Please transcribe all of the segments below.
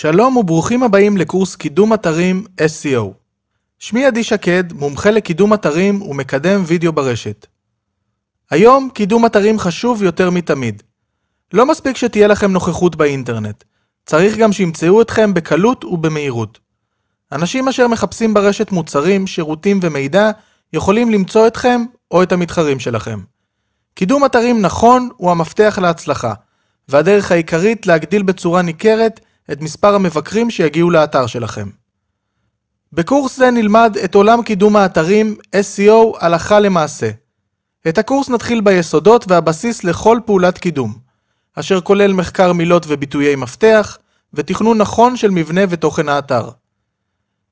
שלום וברוכים הבאים לקורס קידום אתרים SEO. שמי עדי שקד, מומחה לקידום אתרים ומקדם וידאו ברשת. היום קידום אתרים חשוב יותר מתמיד. לא מספיק שתהיה לכם נוכחות באינטרנט, צריך גם שימצאו אתכם בקלות ובמהירות. אנשים אשר מחפשים ברשת מוצרים, שירותים ומידע, יכולים למצוא אתכם או את המתחרים שלכם. קידום אתרים נכון הוא המפתח להצלחה, והדרך העיקרית להגדיל בצורה ניכרת את מספר המבקרים שיגיעו לאתר שלכם. בקורס זה נלמד את עולם קידום האתרים SEO הלכה למעשה. את הקורס נתחיל ביסודות והבסיס לכל פעולת קידום, אשר כולל מחקר מילות וביטויי מפתח, ותכנון נכון של מבנה ותוכן האתר.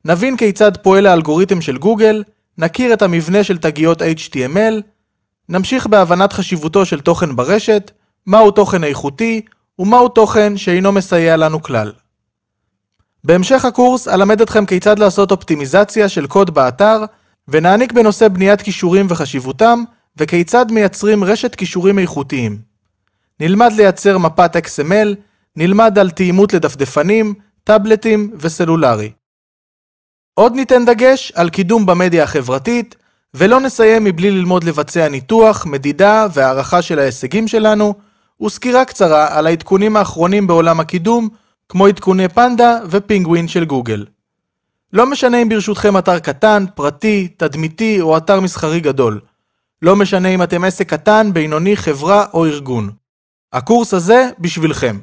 נבין כיצד פועל האלגוריתם של גוגל, נכיר את המבנה של תגיות HTML, נמשיך בהבנת חשיבותו של תוכן ברשת, מהו תוכן איכותי ומהו תוכן שאינו מסייע לנו כלל. בהמשך הקורס אלמד אתכם כיצד לעשות אופטימיזציה של קוד באתר, ונעניק בנושא בניית כישורים וחשיבותם, וכיצד מייצרים רשת כישורים איכותיים. נלמד לייצר מפת XML, נלמד על תאימות לדפדפנים, טאבלטים וסלולרי. עוד ניתן דגש על קידום במדיה החברתית, ולא נסיים מבלי ללמוד לבצע ניתוח, מדידה והערכה של ההישגים שלנו, וסקירה קצרה על העדכונים האחרונים בעולם הקידום, כמו עדכוני פנדה ופינגווין של גוגל. לא משנה אם ברשותכם אתר קטן, פרטי, תדמיתי או אתר מסחרי גדול. לא משנה אם אתם עסק קטן, בינוני, חברה או ארגון. הקורס הזה בשבילכם.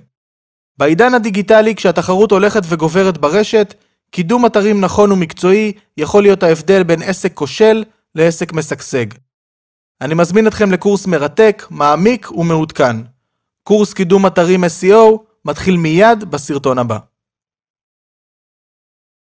בעידן הדיגיטלי, כשהתחרות הולכת וגוברת ברשת, קידום אתרים נכון ומקצועי יכול להיות ההבדל בין עסק כושל לעסק משגשג. אני מזמין אתכם לקורס מרתק, מעמיק ומעודכן. קורס קידום אתרים SEO מתחיל מיד בסרטון הבא.